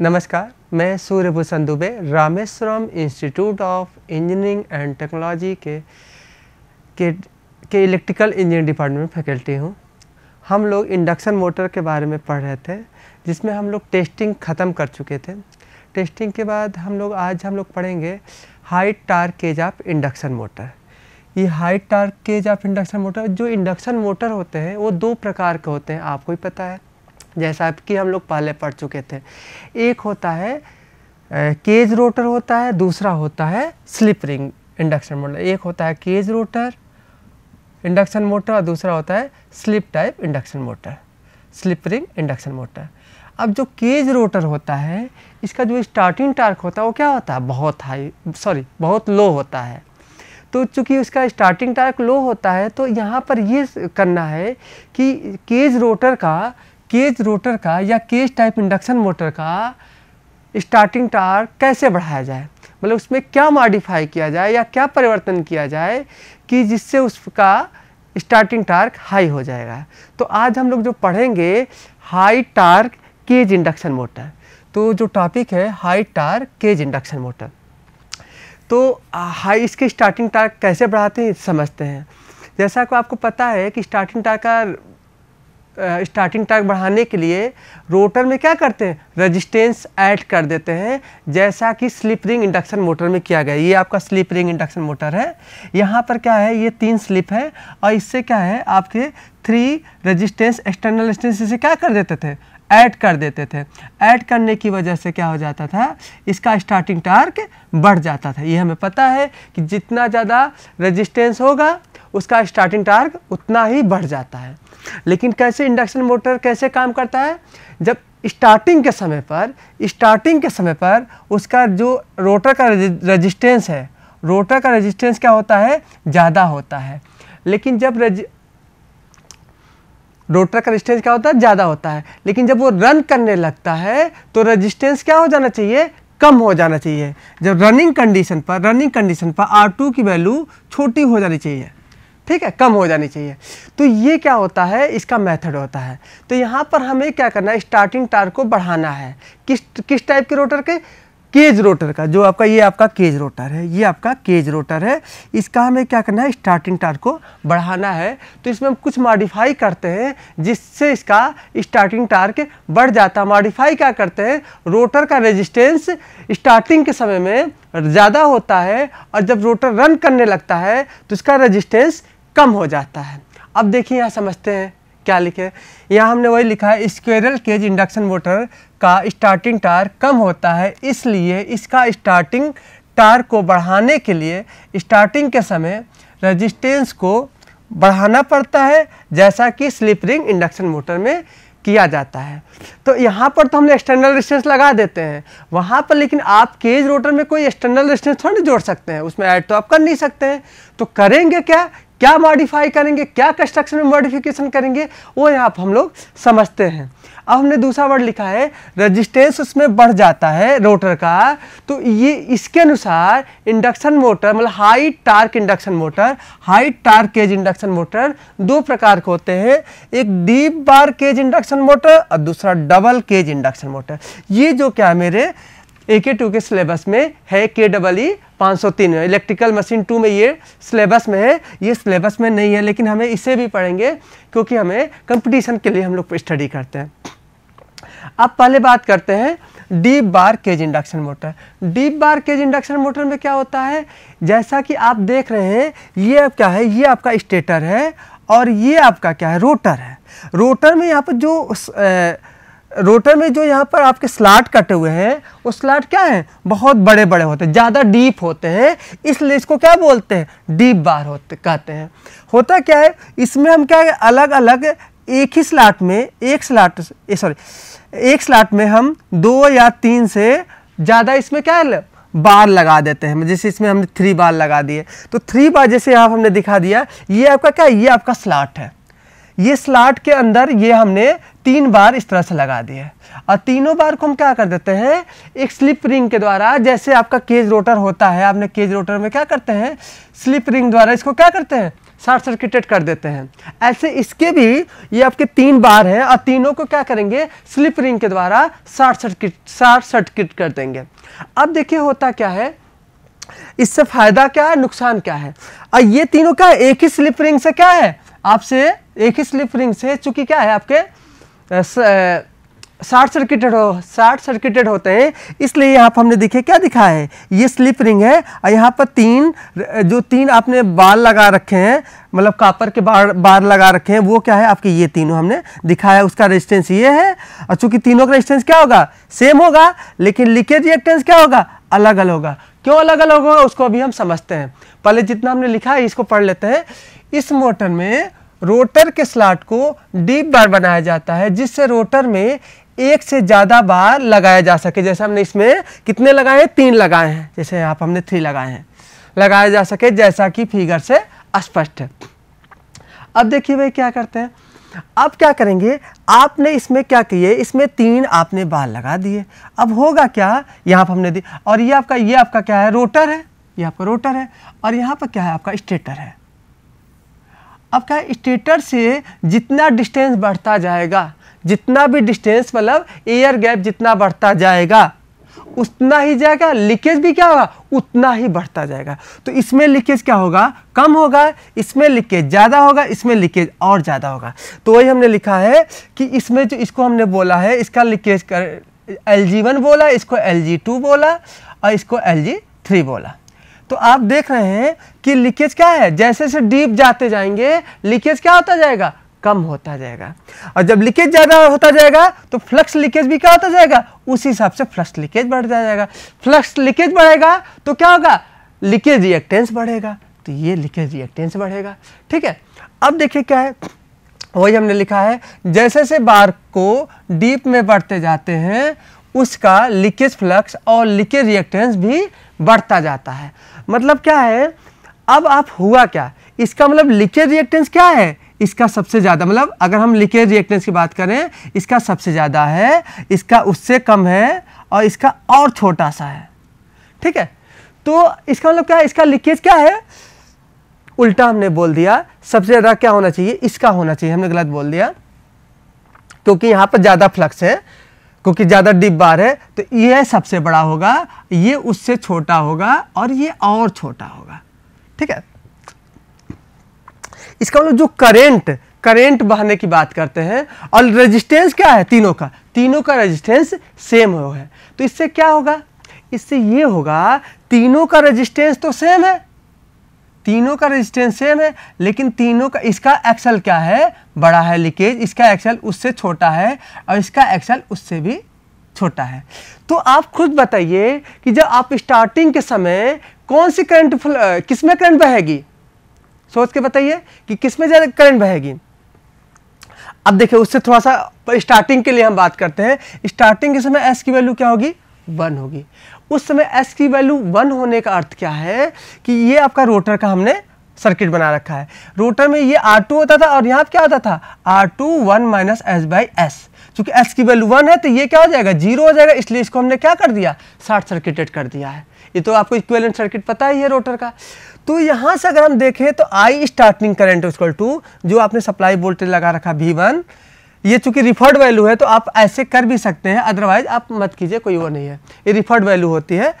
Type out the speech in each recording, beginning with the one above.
नमस्कार मैं Suryabhushan Dubey Rameshwaram institute of engineering and technology के के के इलेक्ट्रिकल इंजीनियरिंग डिपार्टमेंट में फैकल्टी हूँ हम लोग इंडक्शन मोटर के बारे में पढ़ रहे थे जिसमें हम लोग टेस्टिंग ख़त्म कर चुके थे टेस्टिंग के बाद हम लोग आज हम लोग पढ़ेंगे high torque cage of induction motor ये high torque cage of induction motor जो इंडक्शन मोटर होते हैं वो दो प्रकार के होते हैं आपको ही पता है जैसा कि हम लोग पहले पढ़ चुके थे एक होता है केज रोटर होता है दूसरा होता है स्लिप रिंग इंडक्शन मोटर एक होता है केज रोटर इंडक्शन मोटर और दूसरा होता है slip type induction motor slip ring induction motor अब जो केज रोटर होता है इसका जो स्टार्टिंग टार्क होता है वो क्या होता है बहुत हाई सॉरी बहुत लो होता है तो चूंकि उसका स्टार्टिंग टार्क लो होता है तो यहाँ पर ये करना है कि केज रोटर का केज रोटर का या केज टाइप इंडक्शन मोटर का स्टार्टिंग टार्क कैसे बढ़ाया जाए मतलब उसमें क्या मॉडिफाई किया जाए या क्या परिवर्तन किया जाए कि जिससे उसका स्टार्टिंग टार्क हाई हो जाएगा तो आज हम लोग जो पढ़ेंगे high torque cage induction motor तो जो टॉपिक है high torque cage induction motor तो हाई इसके स्टार्टिंग टार्क कैसे बढ़ाते हैं समझते हैं जैसा कि आपको पता है कि स्टार्टिंग टार्क का स्टार्टिंग टार्क बढ़ाने के लिए रोटर में क्या करते हैं रेजिस्टेंस ऐड कर देते हैं जैसा कि स्लिप रिंग इंडक्शन मोटर में किया गया ये आपका स्लिप रिंग इंडक्शन मोटर है यहाँ पर क्या है ये तीन स्लिप है और इससे क्या है आपके थ्री रजिस्टेंस एक्सटर्नल रजिस्टेंस इसे क्या कर देते थे ऐड कर देते थे ऐड करने की वजह से क्या हो जाता था इसका स्टार्टिंग टार्क बढ़ जाता था ये हमें पता है कि जितना ज़्यादा रेजिस्टेंस होगा उसका स्टार्टिंग टार्क उतना ही बढ़ जाता है लेकिन कैसे इंडक्शन मोटर कैसे काम करता है जब स्टार्टिंग के समय पर स्टार्टिंग के समय पर उसका जो रोटर का रजिस्टेंस है रोटर का रजिस्टेंस क्या होता है ज़्यादा होता है लेकिन जब रोटर का रजिस्टेंस क्या होता है ज़्यादा होता है लेकिन जब वो रन करने लगता है तो रजिस्टेंस क्या हो जाना चाहिए कम हो जाना चाहिए जब रनिंग कंडीशन पर रनिंग कंडीशन पर आर की वैल्यू छोटी हो जानी चाहिए ठीक है कम हो जानी चाहिए तो ये क्या होता है इसका मेथड होता है तो यहाँ पर हमें क्या करना है स्टार्टिंग टार को बढ़ाना है किस किस टाइप के रोटर के केज रोटर का जो आपका ये आपका केज रोटर है ये आपका केज रोटर है इसका हमें क्या करना है स्टार्टिंग टार को बढ़ाना है तो इसमें हम कुछ मॉडिफाई करते हैं जिससे इसका स्टार्टिंग टार के बढ़ जाता है मॉडिफाई क्या करते हैं रोटर का रेजिस्टेंस स्टार्टिंग के समय में ज़्यादा होता है और जब रोटर रन करने लगता है तो इसका रजिस्टेंस कम हो जाता है अब देखिए यहाँ समझते हैं क्या लिखे यहाँ हमने वही लिखा है स्क्वेरल केज इंडक्शन मोटर का स्टार्टिंग टायर कम होता है इसलिए इसका स्टार्टिंग टायर को बढ़ाने के लिए स्टार्टिंग के समय रजिस्टेंस को बढ़ाना पड़ता है जैसा कि स्लिप रिंग इंडक्शन मोटर में किया जाता है तो यहाँ पर तो हम एक्सटर्नल रेजिस्टेंस लगा देते हैं वहाँ पर लेकिन आप केज रोटर में कोई एक्सटर्नल रेजिस्टेंस थोड़ी जोड़ सकते हैं उसमें ऐड तो आप कर नहीं सकते हैं तो करेंगे क्या क्या मॉडिफाई करेंगे क्या कंस्ट्रक्शन में मॉडिफिकेशन करेंगे वो यहाँ पर हम लोग समझते हैं अब हमने दूसरा वर्ड लिखा है रेजिस्टेंस उसमें बढ़ जाता है रोटर का तो ये इसके अनुसार इंडक्शन मोटर मतलब high torque induction motor high torque cage induction motor दो प्रकार के होते हैं एक deep bar cage induction motor और दूसरा डबल केज इंडक्शन मोटर ये जो क्या मेरे ए के टू के सिलेबस में है के डबल ई पाँच सौ तीन इलेक्ट्रिकल मशीन टू में ये सिलेबस में है ये सिलेबस में नहीं है लेकिन हमें इसे भी पढ़ेंगे क्योंकि हमें कंपटीशन के लिए हम लोग स्टडी करते हैं अब पहले बात करते हैं deep bar cage induction motor deep bar cage induction motor में क्या होता है जैसा कि आप देख रहे हैं ये क्या है ये आपका स्टेटर है और ये आपका क्या है रोटर है रोटर में यहाँ पर जो रोटर में जो यहाँ पर आपके स्लाट कटे हुए हैं वो स्लाट क्या है बहुत बड़े बड़े होते हैं ज़्यादा डीप होते हैं इसलिए इसको क्या बोलते हैं डीप बार होते कहते हैं होता क्या है इसमें हम क्या अलग अलग एक ही स्लाट में एक स्लाट सॉरी एक स्लाट में हम दो या तीन से ज़्यादा इसमें क्या है बार लगा देते हैं जैसे इसमें हमने थ्री बार लगा दिए तो थ्री बार जैसे यहाँ हमने दिखा दिया ये आपका क्या ये आपका स्लाट है ये स्लाट के अंदर ये हमने तीन बार इस तरह से लगा दिए और तीनों बार को हम क्या कर देते हैं एक स्लिप रिंग के द्वारा जैसे आपका केज रोटर होता है आपने केज रोटर में क्या करते हैं स्लिप रिंग द्वारा इसको क्या करते हैं शॉर्ट सर्किटेड कर देते हैं ऐसे इसके भी ये आपके तीन बार हैं और तीनों को क्या करेंगे स्लिप रिंग के द्वारा शॉर्ट सर्किट शॉर्ट सर्किट कर देंगे अब देखिए होता क्या है इससे फायदा क्या है नुकसान क्या है और ये तीनों का एक ही स्लिप रिंग से क्या है आपसे एक ही स्लिप रिंग से चूंकि क्या है आपके शॉर्ट सर्किटेड हो शॉर्ट सर्किटेड होते हैं इसलिए यहाँ पर हमने देखे क्या दिखा है ये स्लिप रिंग है और यहाँ पर तीन जो तीन आपने बाल लगा रखे हैं मतलब कापर के बार बार लगा रखे हैं वो क्या है आपके ये तीनों हमने दिखाया उसका रेजिस्टेंस ये है और चूंकि तीनों का रेजिस्टेंस क्या होगा सेम होगा लेकिन लीकेज रिएक्टेंस क्या होगा अलग अलग होगा क्यों अलग अलग होगा उसको अभी हम समझते हैं पहले जितना हमने लिखा है इसको पढ़ लेते हैं इस मोटर में रोटर के स्लॉट को डीप बार बनाया जाता है जिससे रोटर में एक से ज़्यादा बार लगाया जा सके जैसे हमने इसमें कितने लगाए हैं तीन लगाए हैं जैसे यहाँ पर हमने थ्री लगाए हैं लगाया जा सके जैसा कि फिगर से स्पष्ट है अब देखिए भाई क्या करते हैं अब क्या करेंगे आपने इसमें क्या किए इसमें तीन आपने बाल लगा दिए अब होगा क्या यहाँ पर हमने दी और ये आपका ये आपका क्या है रोटर है ये आपका रोटर है और यहाँ पर क्या है आपका स्टेटर है अब क्या स्टेटर से जितना डिस्टेंस बढ़ता जाएगा जितना भी डिस्टेंस मतलब एयर गैप जितना बढ़ता जाएगा उतना ही जाएगा लीकेज भी क्या होगा उतना ही बढ़ता जाएगा तो इसमें लीकेज क्या होगा कम होगा इसमें लीकेज ज़्यादा होगा इसमें लीकेज और ज़्यादा होगा तो वही हमने लिखा है कि इसमें जो इसको हमने बोला है इसका लीकेज कर एल जी वन बोला इसको एल जी टू बोला और इसको एल जी थ्री बोला तो आप देख रहे हैं कि लीकेज क्या है जैसे जैसे डीप जाते जाएंगे लीकेज क्या होता जाएगा कम होता जाएगा और जब लीकेज ज़्यादा होता जाएगा तो फ्लक्स लीकेज भी क्या होता जाएगा उसी हिसाब से फ्लक्स लीकेज बढ़ जाएगा फ्लक्स लीकेज बढ़ेगा तो क्या होगा लीकेज रिएक्टेंस बढ़ेगा तो ये लीकेज रिएक्टेंस बढ़ेगा ठीक है अब देखिए क्या है वही हमने लिखा है जैसे जैसे बार को डीप में बढ़ते जाते हैं उसका लीकेज फ्लक्स और लीकेज रिएक्टेंस भी बढ़ता जाता है मतलब क्या है अब आप हुआ क्या इसका मतलब लीकेज रिएक्टेंस क्या है इसका सबसे ज़्यादा मतलब अगर हम लीकेज रिएक्टेंस की बात करें इसका सबसे ज़्यादा है इसका उससे कम है और इसका और छोटा सा है ठीक है तो इसका मतलब क्या है इसका लीकेज क्या है उल्टा हमने बोल दिया सबसे ज़्यादा क्या होना चाहिए इसका होना चाहिए हमने गलत बोल दिया क्योंकि यहाँ पर ज़्यादा फ्लक्स है क्योंकि ज़्यादा डीप बार है तो यह सबसे बड़ा होगा ये उससे छोटा होगा और ये और छोटा होगा ठीक है इसका मतलब जो करेंट करेंट बहने की बात करते हैं और रेजिस्टेंस क्या है तीनों का तीनों का रेजिस्टेंस सेम हो है तो इससे क्या होगा इससे ये होगा तीनों का रेजिस्टेंस तो सेम है तीनों का रेजिस्टेंस सेम है लेकिन तीनों का इसका एक्सल क्या है बड़ा है लीकेज इसका एक्सल उससे छोटा है और इसका एक्सल उससे भी छोटा है तो आप खुद बताइए कि जब आप स्टार्टिंग के समय कौन सी करंट किस में करंट बहेगी सोच के बताइए कि किस में ज़्यादा करंट बहेगी अब देखिए उससे थोड़ा सा स्टार्टिंग के लिए हम बात करते हैं स्टार्टिंग के समय एस की वैल्यू क्या होगी वन होगी उस समय एस की वैल्यू वन होने का अर्थ क्या है कि ये आपका रोटर का हमने सर्किट बना रखा है रोटर में ये आर टू होता था और यहाँ क्या होता था R two one minus S by S चूंकि एस की वैल्यू वन है तो ये क्या हो जाएगा जीरो हो जाएगा इसलिए इसको हमने क्या कर दिया शॉर्ट सर्किटेड कर दिया है ये तो आपको इक्वेलेंट सर्किट पता ही है रोटर का तो यहाँ से अगर हम देखें तो I starting current is two जो आपने सप्लाई वोल्टेज लगा रखा वी वन ये चूंकि रिफर्ड वैल्यू है तो आप ऐसे कर भी सकते हैं अदरवाइज आप मत कीजिए कोई वो नहीं है ये रिफर्ड वैल्यू होती है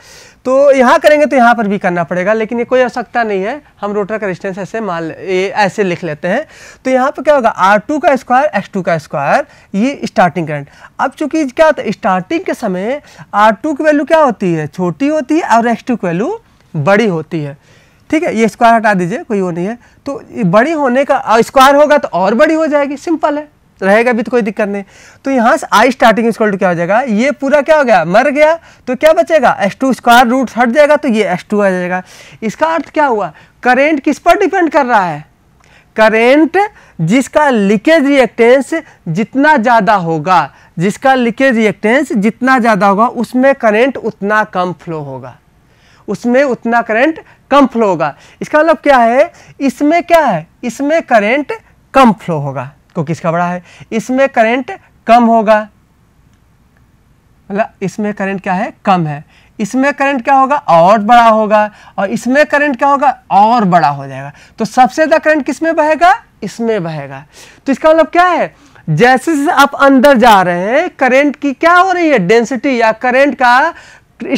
तो यहाँ करेंगे तो यहाँ पर भी करना पड़ेगा लेकिन ये कोई आवश्यकता नहीं है हम रोटर का रेजिस्टेंस ऐसे मान ये ऐसे लिख लेते हैं तो यहाँ पर क्या होगा आर टू का स्क्वायर एस टू का स्क्वायर ये स्टार्टिंग करंट अब चूंकि क्या होता है स्टार्टिंग के समय आर टू की वैल्यू क्या होती है छोटी होती है और एस टू की वैल्यू बड़ी होती है ठीक है ये स्क्वायर हटा दीजिए कोई वो नहीं है तो बड़ी होने का स्क्वायर होगा तो और बड़ी हो जाएगी सिंपल है रहेगा भी तो कोई दिक्कत नहीं तो यहाँ से आई स्टार्टिंग इक्वल टू क्या हो जाएगा ये पूरा क्या हो गया मर गया तो क्या बचेगा एस टू स्क्वायर रूट हट जाएगा तो ये एस टू आ जाएगा इसका अर्थ क्या हुआ करेंट किस पर डिपेंड कर रहा है करेंट जिसका लीकेज रिएक्टेंस जितना ज़्यादा होगा जिसका लीकेज रिएक्टेंस जितना ज़्यादा होगा उसमें करेंट उतना कम फ्लो होगा उसमें उतना करंट कम फ्लो होगा इसका मतलब क्या है इसमें क्या है इसमें करंट कम फ्लो होगा तो किसका बड़ा है इसमें करंट कम होगा मतलब इसमें करंट क्या है कम है इसमें करंट क्या होगा और बड़ा होगा और इसमें करंट क्या होगा और बड़ा हो जाएगा तो सबसे ज़्यादा करंट किसमें बहेगा इसमें बहेगा तो इसका मतलब क्या है जैसे जैसे आप अंदर जा रहे हैं करंट की क्या हो रही है डेंसिटी या करंट का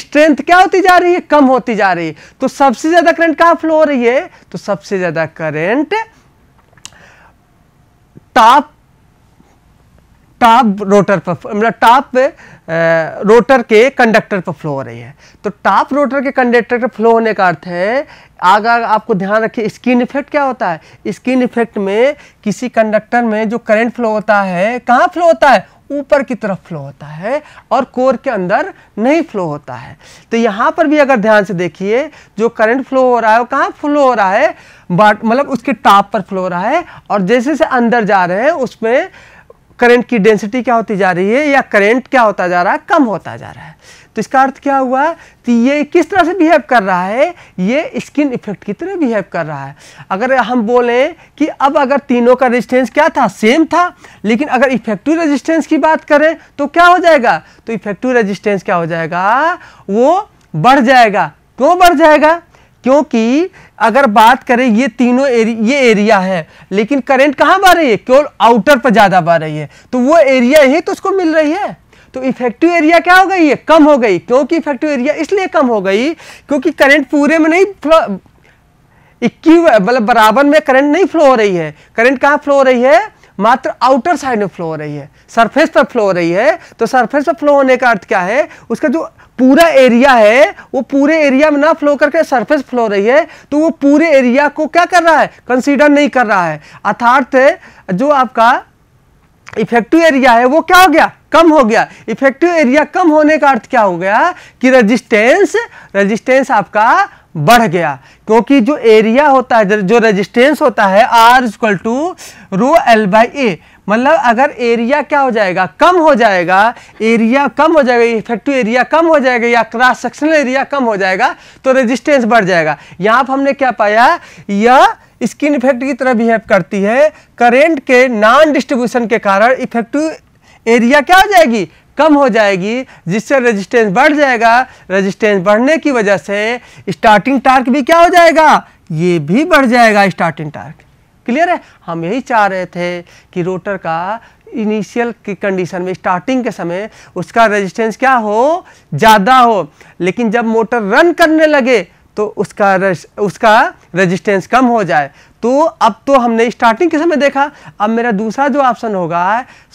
स्ट्रेंथ क्या होती जा रही है कम होती जा रही है तो सबसे ज़्यादा करंट कहां फ्लो हो रही है तो सबसे ज़्यादा करंट टॉप टॉप रोटर पर मतलब टॉप रोटर के कंडक्टर पर फ्लो हो रही है तो टॉप रोटर के कंडक्टर पर फ्लो होने का अर्थ है अगर आपको ध्यान रखिए स्किन इफेक्ट क्या होता है स्किन इफेक्ट में किसी कंडक्टर में जो करंट फ्लो होता है कहाँ फ्लो होता है ऊपर की तरफ फ्लो होता है और कोर के अंदर नहीं फ्लो होता है तो यहाँ पर भी अगर ध्यान से देखिए जो करंट फ्लो हो रहा है वो कहाँ फ्लो हो रहा है बट मतलब उसके टॉप पर फ्लो हो रहा है और जैसे जैसे अंदर जा रहे हैं उसमें करंट की डेंसिटी क्या होती जा रही है या करंट क्या होता जा रहा है कम होता जा रहा है तो इसका अर्थ क्या हुआ कि ये किस तरह से बिहेव कर रहा है ये स्किन इफेक्ट की तरह बिहेव कर रहा है अगर हम बोलें कि अब अगर तीनों का रेजिस्टेंस क्या था सेम था लेकिन अगर इफेक्टिव रेजिस्टेंस की बात करें तो क्या हो जाएगा तो इफेक्टिव रेजिस्टेंस क्या हो जाएगा वो बढ़ जाएगा क्यों बढ़ जाएगा क्योंकि अगर बात करें ये तीनों एरि, ये एरिया है लेकिन करंट कहाँ बह रही है केवल आउटर पर ज़्यादा बह रही है तो वो एरिया ही तो उसको मिल रही है तो इफेक्टिव एरिया क्या हो गई है कम हो गई क्योंकि इफेक्टिव एरिया इसलिए कम हो गई क्योंकि करंट पूरे में नहीं इक्की मतलब बराबर में करंट नहीं फ्लो हो रही है करंट कहाँ फ्लो हो रही है मात्र आउटर साइड में फ्लो हो रही है सरफेस पर फ्लो हो रही है तो सरफेस पर फ्लो होने का अर्थ क्या है उसका जो पूरा एरिया है वो पूरे एरिया में ना फ्लो करके सरफेस फ्लो रही है तो वो पूरे एरिया को क्या कर रहा है कंसीडर नहीं कर रहा है अर्थात जो आपका इफेक्टिव एरिया है वो क्या हो गया कम हो गया इफेक्टिव एरिया कम होने का अर्थ क्या हो गया कि रजिस्टेंस रजिस्टेंस आपका बढ़ गया क्योंकि जो एरिया होता है जो रेजिस्टेंस होता है R equal to rho L by A मतलब अगर एरिया क्या हो जाएगा कम हो जाएगा एरिया कम हो जाएगा इफेक्टिव एरिया कम हो जाएगा या क्रॉस सेक्शनल एरिया कम हो जाएगा तो रेजिस्टेंस बढ़ जाएगा यहाँ पर हमने क्या पाया यह स्किन इफेक्ट की तरह बिहेव करती है करेंट के नॉन डिस्ट्रीब्यूशन के कारण इफेक्टिव एरिया क्या हो जाएगी कम हो जाएगी जिससे रेजिस्टेंस बढ़ जाएगा रेजिस्टेंस बढ़ने की वजह से स्टार्टिंग टार्क भी क्या हो जाएगा ये भी बढ़ जाएगा स्टार्टिंग टार्क क्लियर है हम यही चाह रहे थे कि रोटर का इनिशियल की कंडीशन में स्टार्टिंग के समय उसका रेजिस्टेंस क्या हो ज़्यादा हो लेकिन जब मोटर रन करने लगे तो उसका रज, उसका रेजिस्टेंस कम हो जाए तो अब तो हमने स्टार्टिंग के समय देखा अब मेरा दूसरा जो ऑप्शन होगा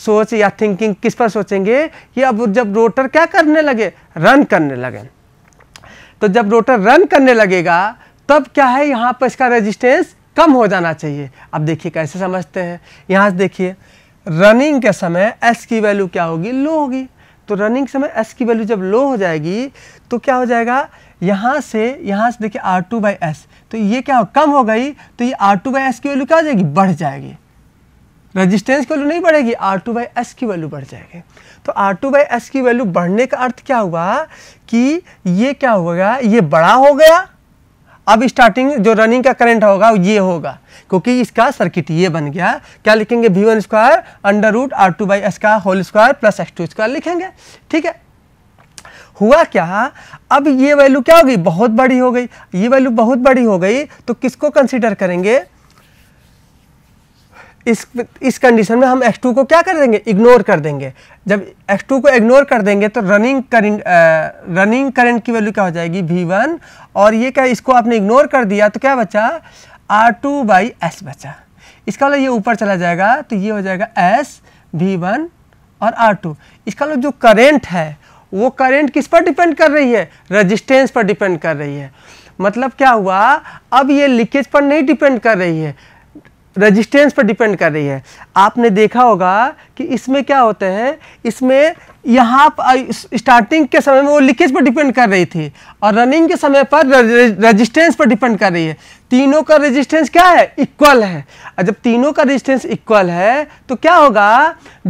सोच या थिंकिंग किस पर सोचेंगे कि अब जब रोटर क्या करने लगे रन करने लगे तो जब रोटर रन करने लगेगा तब क्या है यहाँ पर इसका रेजिस्टेंस कम हो जाना चाहिए अब देखिए कैसे समझते हैं यहाँ से देखिए रनिंग के समय एस की वैल्यू क्या होगी लो होगी तो रनिंग समय एस की वैल्यू जब लो हो जाएगी तो क्या हो जाएगा यहाँ से यहाँ से देखिए आर टू बाई एस तो ये क्या हो कम हो गई तो ये आर टू बाई एस की वैल्यू क्या हो जाएगी बढ़ जाएगी रेजिस्टेंस की वैल्यू नहीं बढ़ेगी आर टू बाई एस की वैल्यू बढ़ जाएगी तो आर टू बाई एस की वैल्यू बढ़ने का अर्थ क्या हुआ कि ये क्या होगा ये बड़ा हो गया अब स्टार्टिंग जो रनिंग का करंट होगा ये होगा क्योंकि इसका सर्किट ये बन गया क्या लिखेंगे V one square under root R two by S का whole square plus X two square लिखेंगे ठीक है हुआ क्या अब ये वैल्यू क्या हो गई बहुत बड़ी हो गई ये वैल्यू बहुत बड़ी हो गई तो किसको कंसिडर करेंगे इस इस कंडीशन में हम x2 को क्या कर देंगे इग्नोर कर देंगे जब x2 को इग्नोर कर देंगे तो रनिंग करंट रनिंग करंट की वैल्यू क्या हो जाएगी V1 और ये क्या इसको आपने इग्नोर कर दिया तो क्या बचा R2 टू बाई एस बचा इसका मतलब ये ऊपर चला जाएगा तो ये हो जाएगा S V1 और R2 इसका मतलब जो करेंट है वो करेंट किस पर डिपेंड कर रही है रजिस्टेंस पर डिपेंड कर रही है मतलब क्या हुआ अब ये लीकेज पर नहीं डिपेंड कर रही है रेजिस्टेंस पर डिपेंड कर रही है आपने देखा होगा कि इसमें क्या होते हैं इसमें यहाँ स्टार्टिंग के समय में वो लीकेज पर डिपेंड कर रही थी और रनिंग के समय पर रेजिस्टेंस पर डिपेंड कर रही है तीनों का रेजिस्टेंस क्या है इक्वल है और जब तीनों का रेजिस्टेंस इक्वल है तो क्या होगा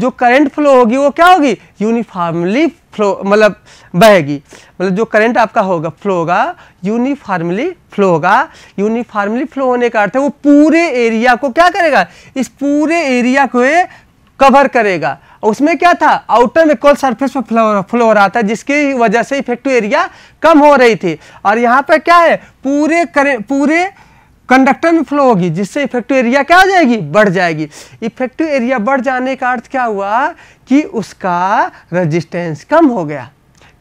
जो करंट फ्लो होगी वो क्या होगी यूनिफॉर्मली फ्लो मतलब बहेगी मतलब जो करंट आपका होगा फ्लो होगा यूनिफॉर्मली फ्लो होगा यूनिफॉर्मली फ्लो होने का अर्थ है वो पूरे एरिया को क्या करेगा इस पूरे एरिया को कवर करेगा उसमें क्या था आउटर में कोल सरफेस पर फ्लो फ्लो हो रहा था जिसकी वजह से इफेक्टिव एरिया कम हो रही थी और यहाँ पर क्या है पूरे करे पूरे कंडक्टर में फ्लो होगी जिससे इफेक्टिव एरिया क्या हो जाएगी बढ़ जाएगी इफेक्टिव एरिया बढ़ जाने का अर्थ क्या हुआ कि उसका रेजिस्टेंस कम हो गया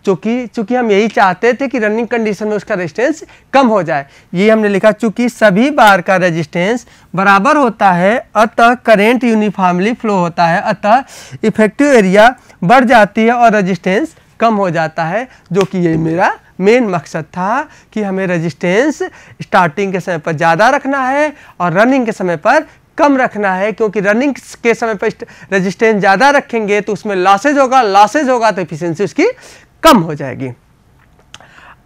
चूँकि चूँकि हम यही चाहते थे कि रनिंग कंडीशन में उसका रेजिस्टेंस कम हो जाए ये हमने लिखा चूँकि सभी बार का रेजिस्टेंस बराबर होता है अतः करेंट यूनिफॉर्मली फ्लो होता है अतः इफेक्टिव एरिया बढ़ जाती है और रजिस्टेंस कम हो जाता है जो कि ये मेरा मेन मकसद था कि हमें रेजिस्टेंस स्टार्टिंग के समय पर ज़्यादा रखना है और रनिंग के समय पर कम रखना है क्योंकि रनिंग के समय पर रेजिस्टेंस ज़्यादा रखेंगे तो उसमें लॉसेज होगा लॉसेज होगा तो एफिशिएंसी उसकी कम हो जाएगी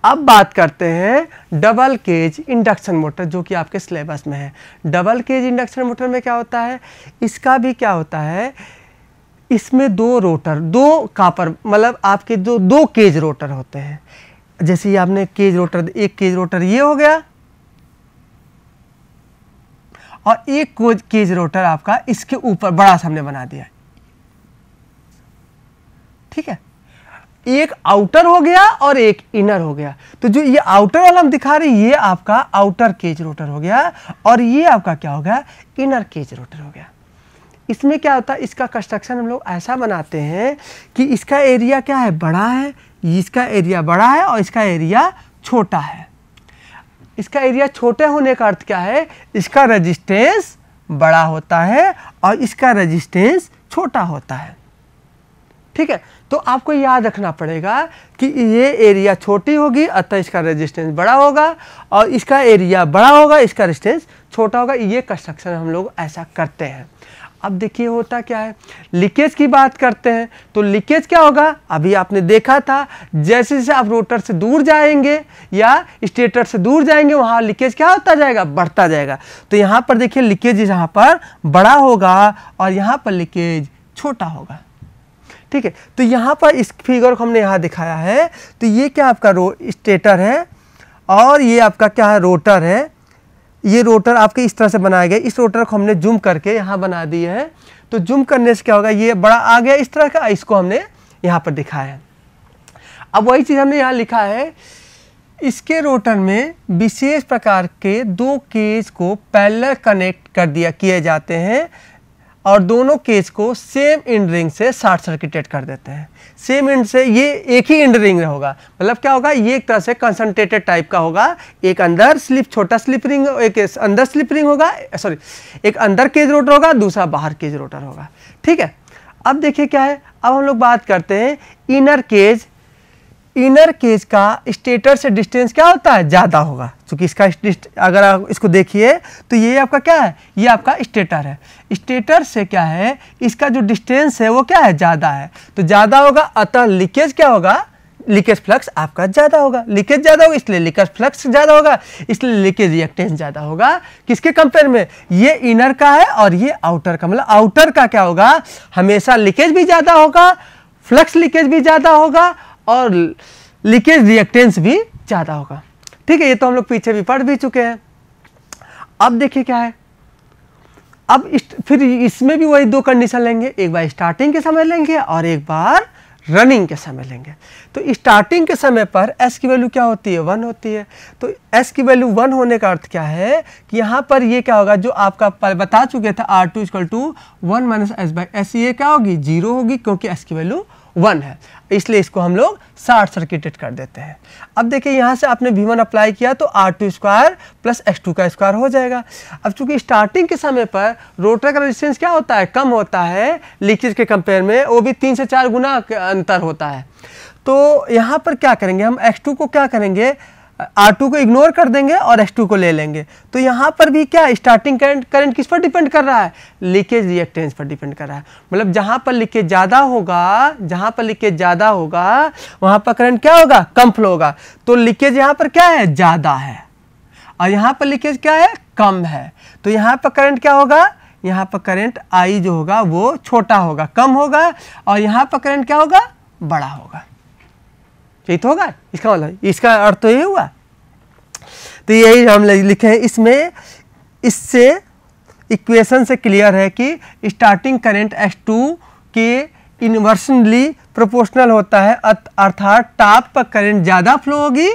अब बात करते हैं डबल केज इंडक्शन मोटर जो कि आपके सिलेबस में है डबल केज इंडक्शन मोटर में क्या होता है इसका भी क्या होता है इसमें दो रोटर दो कापर मतलब आपके जो दो, दो केज रोटर होते हैं जैसे ही आपने केज रोटर एक केज रोटर ये हो गया और एक कोज केज रोटर आपका इसके ऊपर बड़ा सा हमने बना दिया है ठीक है एक आउटर हो गया और एक इनर हो गया तो जो ये आउटर वाला हम दिखा रहे हैं ये आपका आउटर केज रोटर हो गया और ये आपका क्या हो गया इनर केज रोटर हो गया इसमें क्या होता है इसका कंस्ट्रक्शन हम लोग ऐसा बनाते हैं कि इसका एरिया क्या है बड़ा है इसका एरिया बड़ा है और इसका एरिया छोटा है इसका एरिया छोटे होने का अर्थ क्या है इसका रजिस्टेंस बड़ा होता है और इसका रजिस्टेंस छोटा होता है ठीक है तो आपको याद रखना पड़ेगा कि ये एरिया छोटी होगी अतः इसका रेजिस्टेंस बड़ा होगा और इसका एरिया बड़ा होगा इसका रेजिस्टेंस छोटा होगा ये कंस्ट्रक्शन हम लोग ऐसा करते हैं अब देखिए होता क्या है लीकेज की बात करते हैं तो लीकेज क्या होगा अभी आपने देखा था जैसे जैसे आप रोटर से दूर जाएंगे या स्टेटर से दूर जाएंगे वहाँ लीकेज क्या होता जाएगा बढ़ता जाएगा तो यहाँ पर देखिए लीकेज यहाँ पर बड़ा होगा और यहाँ पर लीकेज छोटा होगा ठीक है तो यहाँ पर इस फिगर को हमने यहाँ दिखाया है तो ये क्या आपका रो स्टेटर है और ये आपका क्या है रोटर है ये रोटर आपके इस तरह से बनाया गया इस रोटर को हमने जूम करके यहाँ बना दिए हैं तो जूम करने से क्या होगा ये बड़ा आ गया इस तरह का इसको हमने यहाँ पर दिखाया है अब वही चीज़ हमने यहाँ लिखा है इसके रोटर में विशेष प्रकार के दो केज को पैलर कनेक्ट कर दिया किए जाते हैं और दोनों केज को सेम इंड रिंग से शॉर्ट सर्किटेड कर देते हैं सेम इंड से ये एक ही इंड रिंग होगा मतलब क्या होगा ये एक तरह से कंसनट्रेटेड टाइप का होगा एक अंदर स्लिप छोटा स्लिप रिंग एक अंदर स्लिप रिंग होगा सॉरी एक अंदर केज रोटर होगा दूसरा बाहर केज रोटर होगा ठीक है अब देखिए क्या है अब हम लोग बात करते हैं इनर केज इनर केज का स्टेटर से डिस्टेंस क्या होता है ज़्यादा होगा क्योंकि इसका अगर आप इसको देखिए तो ये आपका क्या है ये आपका स्टेटर है स्टेटर से क्या है इसका जो डिस्टेंस है वो क्या है ज़्यादा है तो ज़्यादा होगा अतः लीकेज क्या होगा लीकेज फ्लक्स आपका ज़्यादा होगा लीकेज ज़्यादा होगा इसलिए लीकेज फ्लक्स ज़्यादा होगा इसलिए लीकेज रिएक्टेंस ज़्यादा होगा किसके कंपेयर में ये इनर का है और ये आउटर का मतलब आउटर का क्या होगा हमेशा लीकेज भी ज़्यादा होगा फ्लक्स लीकेज भी ज़्यादा होगा और लीकेज रिएक्टेंस भी ज़्यादा होगा ठीक है ये तो हम लोग पीछे भी पढ़ भी चुके हैं अब देखिए क्या है अब इस, फिर इसमें भी वही दो कंडीशन लेंगे एक बार स्टार्टिंग के समय लेंगे और एक बार रनिंग के समय लेंगे तो स्टार्टिंग के समय पर एस की वैल्यू क्या होती है वन होती है तो एस की वैल्यू वन होने का अर्थ क्या है कि यहाँ पर ये क्या होगा जो आपका बता चुके थे R two equal to one minus S by S ये क्या होगी जीरो होगी क्योंकि एस की वैल्यू वन है इसलिए इसको हम लोग शार्ट सर्किटेड कर देते हैं अब देखिए यहाँ से आपने वी वन अप्लाई किया तो R two square plus S two का स्क्वायर हो जाएगा अब चूंकि स्टार्टिंग के समय पर रोटर का रेजिस्टेंस क्या होता है कम होता है लीकेज के कंपेयर में वो भी तीन से चार गुना अंतर होता है तो यहाँ पर क्या करेंगे हम एक्स टू को क्या करेंगे टू को इग्नोर कर देंगे और एस टू को ले लेंगे तो यहाँ पर भी क्या स्टार्टिंग करंट करंट किस पर डिपेंड कर रहा है लीकेज रिएक्टेंस पर डिपेंड कर रहा है मतलब जहाँ पर लीकेज ज़्यादा होगा जहाँ पर लीकेज ज़्यादा होगा वहाँ पर करंट क्या होगा कम फ्लो होगा तो लीकेज यहाँ पर क्या है ज़्यादा है और यहाँ पर लीकेज क्या है कम है तो यहाँ पर करंट क्या होगा यहाँ पर करंट आई जो होगा वो छोटा होगा कम होगा और यहाँ पर करंट क्या होगा बड़ा होगा चेत होगा इसका मतलब इसका अर्थ तो ये हुआ तो यही हम लिखे हैं इसमें इससे इक्वेशन से क्लियर है कि स्टार्टिंग करंट टू के इनवर्सनली प्रोपोर्शनल होता है अर्थात टॉप पर करंट ज़्यादा फ्लो होगी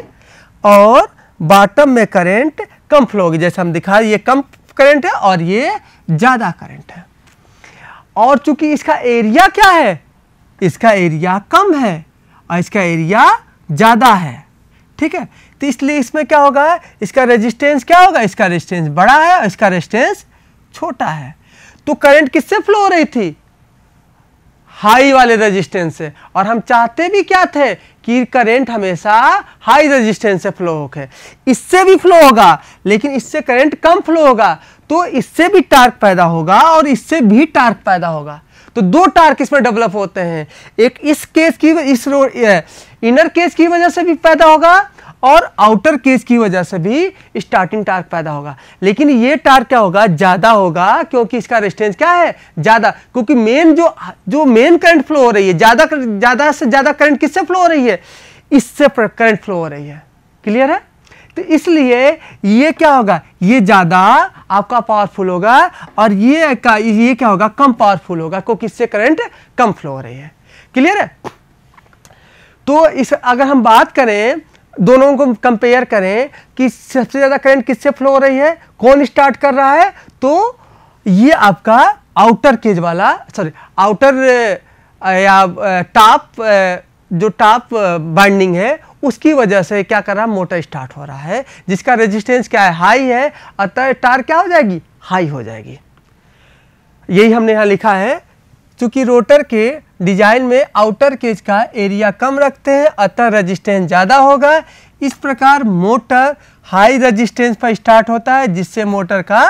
और बॉटम में करंट कम फ्लो होगी जैसे हम दिखा ये कम करंट है और ये ज़्यादा करंट है और चूंकि इसका एरिया क्या है इसका एरिया कम है और इसका एरिया ज़्यादा है ठीक है तो इसलिए इसमें क्या होगा इसका रेजिस्टेंस क्या होगा इसका रेजिस्टेंस बड़ा है और इसका रेजिस्टेंस छोटा है तो करंट किससे फ्लो हो रही थी हाई वाले रेजिस्टेंस से और हम चाहते भी क्या थे कि करंट हमेशा हाई रेजिस्टेंस से फ्लो होके इससे भी फ्लो होगा लेकिन इससे करंट कम फ्लो होगा तो इससे भी टार्क पैदा होगा और इससे भी टार्क पैदा होगा तो दो टार्क इस पर डेवलप होते हैं एक इस केस की इस इनर केस की वजह से भी पैदा होगा और आउटर केस की वजह से भी स्टार्टिंग टार्क पैदा होगा लेकिन ये टार्क क्या होगा ज़्यादा होगा क्योंकि इसका रेस्टेंस क्या है ज़्यादा क्योंकि मेन जो जो मेन करंट फ्लो हो रही है ज़्यादा ज़्यादा से ज़्यादा करंट किससे फ्लो हो रही है इससे करंट फ्लो हो रही है क्लियर है तो इसलिए ये क्या होगा ये ज़्यादा आपका पावरफुल होगा और ये का ये क्या होगा कम पावरफुल होगा क्योंकि इससे करंट कम फ्लो हो रही है क्लियर है तो इस अगर हम बात करें दोनों को कंपेयर करें कि सबसे ज़्यादा करंट किससे फ्लो हो रही है कौन स्टार्ट कर रहा है तो ये आपका आउटर केज वाला सॉरी आउटर या टॉप जो टॉप बाइंडिंग है उसकी वजह से क्या कर रहा है मोटर स्टार्ट हो रहा है जिसका रेजिस्टेंस क्या है हाई है अतः टार क्या हो जाएगी हाई हो जाएगी यही हमने यहाँ लिखा है क्योंकि रोटर के डिजाइन में आउटर केज का एरिया कम रखते हैं अतः रजिस्टेंस ज़्यादा होगा इस प्रकार मोटर हाई रजिस्टेंस पर स्टार्ट होता है जिससे मोटर का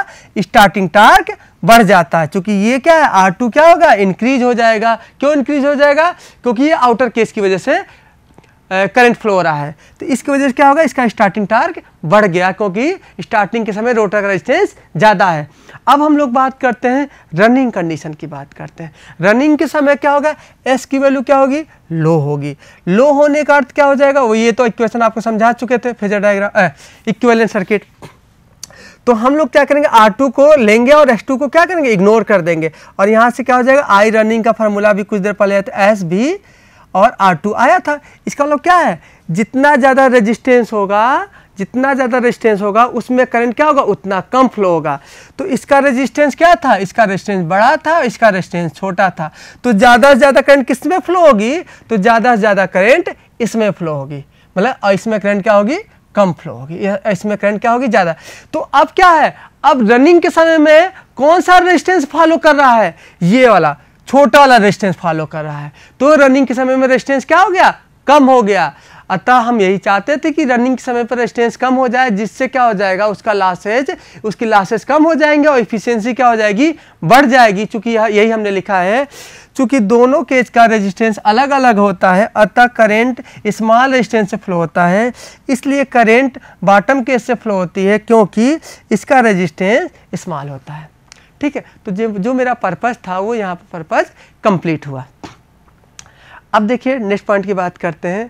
स्टार्टिंग टार्क बढ़ जाता है क्योंकि ये क्या है आर टू क्या होगा इंक्रीज हो जाएगा क्यों इंक्रीज हो जाएगा क्योंकि ये आउटर केस की वजह से करंट फ्लो रहा है तो इसकी वजह से क्या होगा इसका स्टार्टिंग टार्क बढ़ गया क्योंकि स्टार्टिंग के समय रोटर का रेजिस्टेंस ज़्यादा है अब हम लोग बात करते हैं रनिंग कंडीशन की बात करते हैं रनिंग के समय क्या होगा एस की वैल्यू क्या होगी लो होगी लो होने का अर्थ क्या हो जाएगा वो ये तो इक्वेशन आपको समझा चुके थे फेजर डायग्राम इक्वेलेंट सर्किट तो हम लोग क्या करेंगे R2 को लेंगे और S2 को क्या करेंगे इग्नोर कर देंगे और यहाँ से क्या हो जाएगा आई रनिंग का फार्मूला भी कुछ देर पहले आया था एस भी और R2 आया था इसका मतलब क्या है जितना ज़्यादा रेजिस्टेंस होगा जितना ज़्यादा रेजिस्टेंस होगा उसमें करंट क्या होगा उतना कम फ्लो होगा तो इसका रेजिस्टेंस क्या था इसका रेजिस्टेंस बड़ा था इसका रेजिस्टेंस छोटा था तो ज़्यादा से ज़्यादा करंट किस में फ्लो होगी तो ज़्यादा से ज़्यादा करंट इसमें फ्लो होगी मतलब और इसमें करंट क्या होगी कम फ्लो होगी इसमें करंट क्या होगी ज़्यादा तो अब क्या है अब रनिंग के समय में कौन सा रेजिस्टेंस फॉलो कर रहा है ये वाला छोटा वाला रेजिस्टेंस फॉलो कर रहा है तो रनिंग के समय में रेजिस्टेंस क्या हो गया कम हो गया अतः हम यही चाहते थे कि रनिंग के समय पर रेजिस्टेंस कम हो जाए जिससे क्या हो जाएगा उसका लासेज उसकी लासेज कम हो जाएंगे और इफिशियंसी क्या हो जाएगी बढ़ जाएगी चूंकि यही हमने लिखा है चूंकि दोनों केज का रेजिस्टेंस अलग अलग होता है अतः करेंट स्मॉल रेजिस्टेंस से फ्लो होता है इसलिए करेंट बॉटम केज से फ्लो होती है क्योंकि इसका रेजिस्टेंस स्मॉल होता है ठीक है तो जो जो मेरा पर्पज़ था वो यहाँ पर पर्पज़ कंप्लीट हुआ अब देखिए नेक्स्ट पॉइंट की बात करते हैं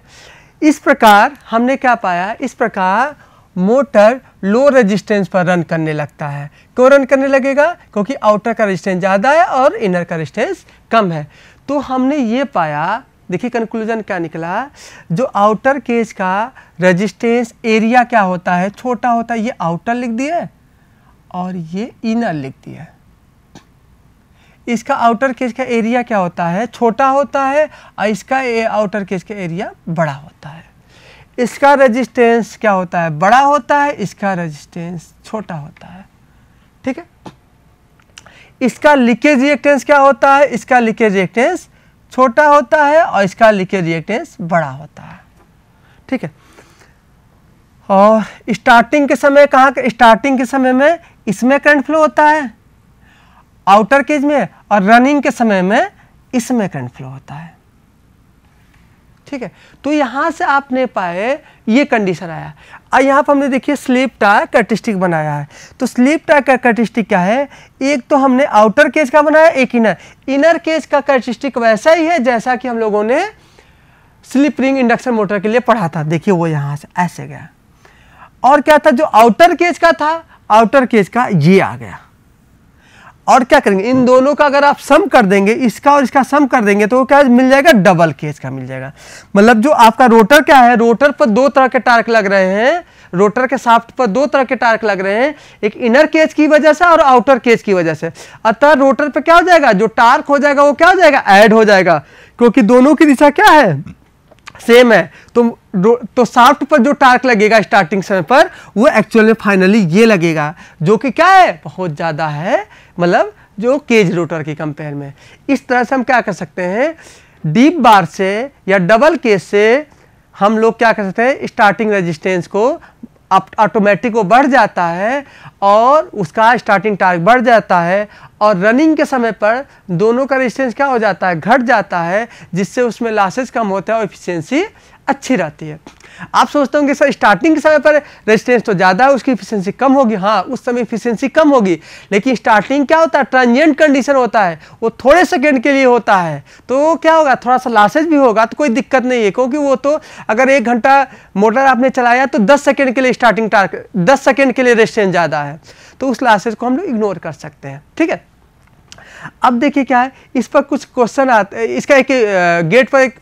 इस प्रकार हमने क्या पाया इस प्रकार मोटर लो रेजिस्टेंस पर रन करने लगता है क्यों रन करने लगेगा क्योंकि आउटर का रेजिस्टेंस ज़्यादा है और इनर का रेजिस्टेंस कम है तो हमने ये पाया देखिए कंक्लूजन क्या निकला जो आउटर केस का रेजिस्टेंस एरिया क्या होता है छोटा होता है ये आउटर लिख दिया और ये इनर लिख दिया इसका आउटर केस का एरिया क्या होता है छोटा होता है और इसका आउटर केस का एरिया बड़ा होता है इसका रेजिस्टेंस क्या होता है बड़ा होता है इसका रेजिस्टेंस छोटा होता है ठीक है इसका लीकेज रिएक्टेंस क्या होता है इसका लीकेज रिएक्टेंस छोटा होता है और इसका लीकेज रिएक्टेंस बड़ा होता है ठीक है और स्टार्टिंग के समय कहाँ स्टार्टिंग के समय में इसमें करंट फ्लो होता है आउटर केज में और रनिंग के समय में इसमें करंट फ्लो होता है ठीक है तो यहां से आपने पाए ये कंडीशन आया और यहां पर हमने देखिए स्लीप टायर कैटिस्टिक बनाया है तो स्लीप टायर का कैटिस्टिक क्या है एक तो हमने आउटर केज का बनाया एक इनर इनर केज का कैटिस्टिक वैसा ही है जैसा कि हम लोगों ने स्लिप रिंग इंडक्शन मोटर के लिए पढ़ा था देखिए वो यहां से ऐसे गया और क्या था जो आउटर केज का था आउटर केज का ये आ गया और क्या करेंगे इन दोनों का अगर आप सम कर देंगे इसका और इसका सम कर देंगे तो क्या मिल जाएगा डबल केस का मिल जाएगा मतलब जो आपका रोटर क्या है रोटर पर दो तरह के टार्क लग रहे हैं रोटर के साफ्ट पर दो तरह के टार्क लग रहे हैं एक इनर केज की वजह से और आउटर केज की वजह से अतः रोटर पर क्या हो जाएगा जो टार्क हो जाएगा वो क्या हो जाएगा ऐड हो जाएगा क्योंकि दोनों की दिशा क्या है सेम है तो तो साफ्ट पर जो टार्क लगेगा स्टार्टिंग समय पर वो एक्चुअल में फाइनली ये लगेगा जो कि क्या है बहुत ज़्यादा है मतलब जो केज रोटर की कंपेयर में इस तरह से हम क्या कर सकते हैं डीप बार से या डबल केज से हम लोग क्या कर सकते हैं स्टार्टिंग रेजिस्टेंस को ऑटोमेटिक वो बढ़ जाता है और उसका स्टार्टिंग टार्ग बढ़ जाता है और रनिंग के समय पर दोनों का रेजिस्टेंस क्या हो जाता है घट जाता है जिससे उसमें लॉसेज कम होता है और इफ़िशेंसी अच्छी रहती है आप सोचते होंगे सर स्टार्टिंग के समय पर रेजिस्टेंस तो ज़्यादा है उसकी इफिशियंसी कम होगी हाँ उस समय इफिशियंसी कम होगी लेकिन स्टार्टिंग क्या होता है ट्रांजेंट कंडीशन होता है वो थोड़े सेकेंड के लिए होता है तो क्या होगा थोड़ा सा लासेज भी होगा तो कोई दिक्कत नहीं है क्योंकि वो तो अगर एक घंटा मोटर आपने चलाया तो दस सेकेंड के लिए स्टार्टिंग टार्क दस सेकेंड के लिए रेजिस्टेंस ज़्यादा है तो उस लासेज को हम लोग इग्नोर कर सकते हैं ठीक है अब देखिए क्या है इस पर कुछ क्वेश्चन आते इसका एक गेट पर एक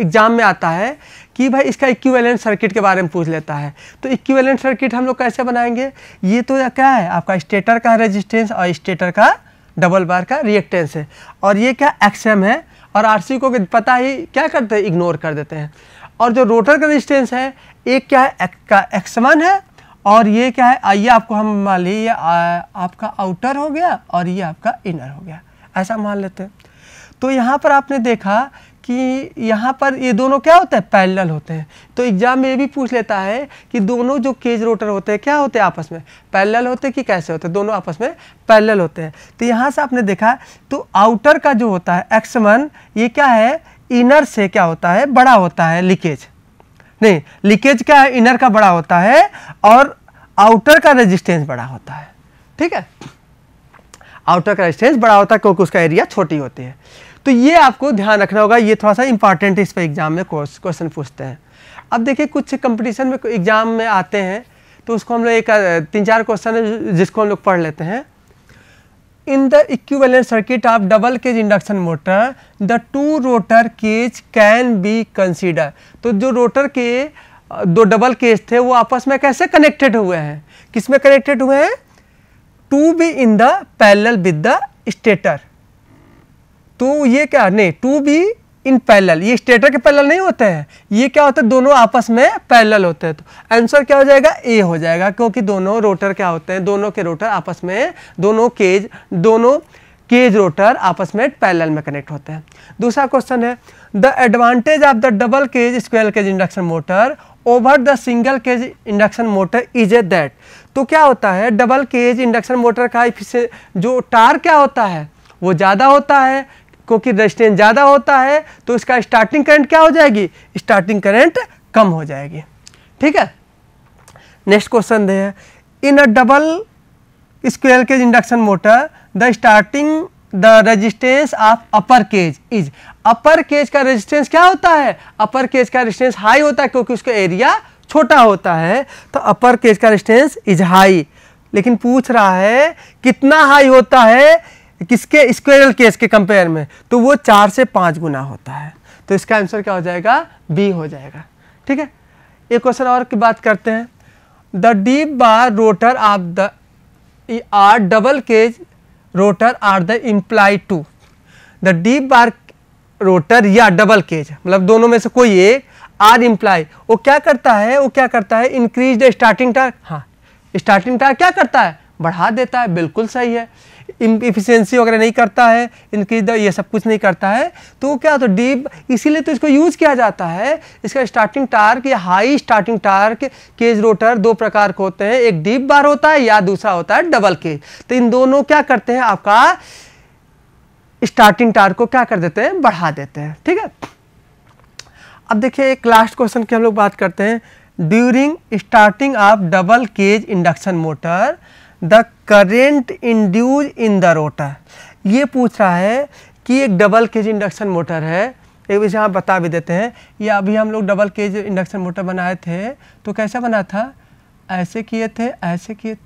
एग्जाम में आता है कि भाई इसका इक्विवेलेंट सर्किट के बारे में पूछ लेता है तो इक्विवेलेंट सर्किट हम लोग कैसे बनाएंगे ये तो क्या है आपका स्टेटर का रेजिस्टेंस और स्टेटर का डबल बार का रिएक्टेंस है और ये क्या एक्सएम है और आरसी को पता ही क्या करते हैं इग्नोर कर देते हैं और जो रोटर का रेजिस्टेंस है एक क्या है एक का है और ये क्या है आइए आपको हम मान लीजिए आपका आउटर हो गया और ये आपका इनर हो गया ऐसा मान लेते हैं तो यहाँ पर आपने देखा कि यहाँ पर ये दोनों क्या होते हैं पैरेलल होते हैं तो एग्जाम में ये भी पूछ लेता है कि दोनों जो केज रोटर होते हैं क्या होते हैं आपस में पैरेलल होते हैं कि कैसे होते हैं दोनों आपस में पैरेलल होते हैं तो यहाँ से आपने देखा तो आउटर का जो होता है एक्समन ये क्या है इनर से क्या होता है बड़ा होता है लीकेज नहीं लीकेज क्या है इनर का बड़ा होता है और आउटर का रेजिस्टेंस बड़ा होता है ठीक है आउटर का रेजिस्टेंस बड़ा होता है क्योंकि उसका एरिया छोटी होती है तो ये आपको ध्यान रखना होगा ये थोड़ा सा इंपॉर्टेंट है इस पर एग्ज़ाम में क्वेश्चन पूछते हैं अब देखिए कुछ कंपटीशन में एग्ज़ाम में आते हैं तो उसको हम लोग एक तीन चार क्वेश्चन है जिसको हम लोग पढ़ लेते हैं in the equivalent circuit of double cage induction motor the two rotor cage can be consider तो जो रोटर के दो डबल केज थे वो आपस में कैसे कनेक्टेड हुए हैं किस में कनेक्टेड हुए हैं to be in the parallel with the stator तो ये क्या नहीं टू बी इन पैरेलल ये स्टेटर के पैरेलल नहीं होते हैं ये क्या होता है दोनों आपस में पैरेलल होते हैं तो आंसर क्या हो जाएगा ए हो जाएगा क्योंकि दोनों रोटर क्या होते हैं दोनों के रोटर आपस में दोनों केज दोनों केज रोटर आपस में पैरेलल में कनेक्ट होते हैं दूसरा क्वेश्चन है the advantage of the double cage squirrel cage induction motor over the single cage induction motor is a that तो क्या होता है डबल केज इंडक्शन मोटर का जो टार क्या होता है वो ज़्यादा होता है क्योंकि रजिस्टेंस ज़्यादा होता है तो इसका स्टार्टिंग करंट क्या हो जाएगी स्टार्टिंग करंट कम हो जाएगी ठीक है next question the in a double squirrel cage induction motor the starting the resistance of upper cage is upper cage का रेजिस्टेंस क्या होता है अपर केज का रेजिस्टेंस हाई होता है क्योंकि उसका एरिया छोटा होता है तो अपर केज का रेजिस्टेंस इज हाई लेकिन पूछ रहा है कितना हाई होता है किसके स्क्वेरल केस के कंपेयर में तो वो चार से पाँच गुना होता है तो इसका आंसर क्या हो जाएगा बी हो जाएगा ठीक है एक क्वेश्चन और की बात करते हैं the deep bar rotor of the or double cage rotor are the imply to the deep bar rotor या डबल केज मतलब दोनों में से कोई एक आर इम्प्लाई वो क्या करता है वो क्या करता है इंक्रीज द स्टार्टिंग टार हाँ स्टार्टिंग टार क्या करता है बढ़ा देता है बिल्कुल सही है इफिशेंसी वगैरह नहीं करता है इनकी ये सब कुछ नहीं करता है तो क्या होता है डीप इसीलिए तो इसको यूज़ किया जाता है इसका स्टार्टिंग टार्क या high starting torque cage rotor दो प्रकार के होते हैं एक डीप बार होता है या दूसरा होता है डबल केज तो इन दोनों क्या करते हैं आपका स्टार्टिंग टार्क को क्या कर देते हैं बढ़ा देते हैं ठीक है अब देखिए एक लास्ट क्वेश्चन की हम लोग बात करते हैं during starting of double cage induction motor the current induce in the rotor ये पूछ रहा है कि एक डबल केज इंडक्शन मोटर है एक विषय आप बता भी देते हैं ये अभी हम लोग डबल केज इंडक्शन मोटर बनाए थे तो कैसा बना था ऐसे किए थे ऐसे किए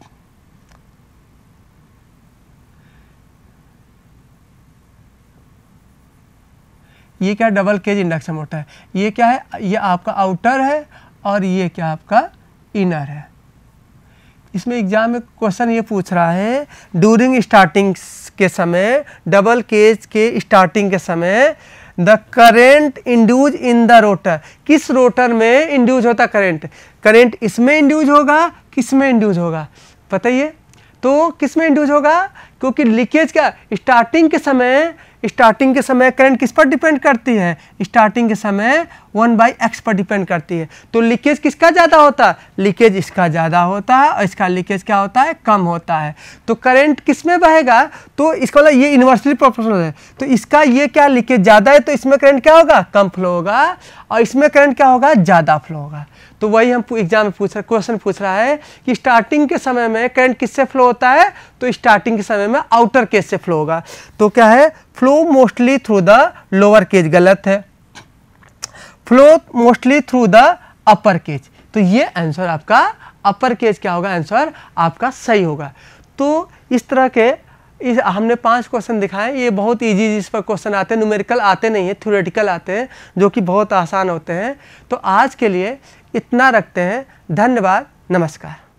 ये क्या डबल केज इंडक्शन मोटर है ये क्या है ये आपका आउटर है और ये क्या आपका इनर है इसमें एग्जाम में क्वेश्चन ये पूछ रहा है डूरिंग स्टार्टिंग के समय डबल केज के स्टार्टिंग के समय the current induce in the rotor किस रोटर में इंड्यूज होता करेंट करेंट इसमें इंड्यूज होगा किस में इंड्यूज होगा बताइए तो किस में इंड्यूज होगा क्योंकि लीकेज का स्टार्टिंग के समय स्टार्टिंग के समय करंट किस पर डिपेंड करती है स्टार्टिंग के समय वन बाई एक्स पर डिपेंड करती है तो लीकेज किसका ज़्यादा होता है लीकेज इसका ज़्यादा होता है और इसका लीकेज क्या होता है कम होता है तो करंट किस में बहेगा तो इसका मतलब ये यूनिवर्सिटी प्रोपोर्शनल है तो इसका ये क्या लीकेज ज़्यादा है तो इसमें करंट क्या होगा कम फ्लो होगा और इसमें करंट क्या होगा ज़्यादा फ्लो होगा तो वही हम एग्जाम में पूछ रहे क्वेश्चन पूछ रहा है कि स्टार्टिंग के समय में करंट किससे फ्लो होता है तो स्टार्टिंग के समय में आउटर केज से फ्लो होगा तो क्या है flow mostly through the lower cage गलत है flow mostly through the upper cage तो ये आंसर आपका अपर केज क्या होगा आंसर आपका सही होगा तो इस तरह के इस हमने पांच क्वेश्चन दिखाए ये बहुत इजी जिस पर क्वेश्चन आते हैं न्यूमेरिकल आते नहीं है थ्योरेटिकल आते हैं जो कि बहुत आसान होते हैं तो आज के लिए इतना रखते हैं धन्यवाद नमस्कार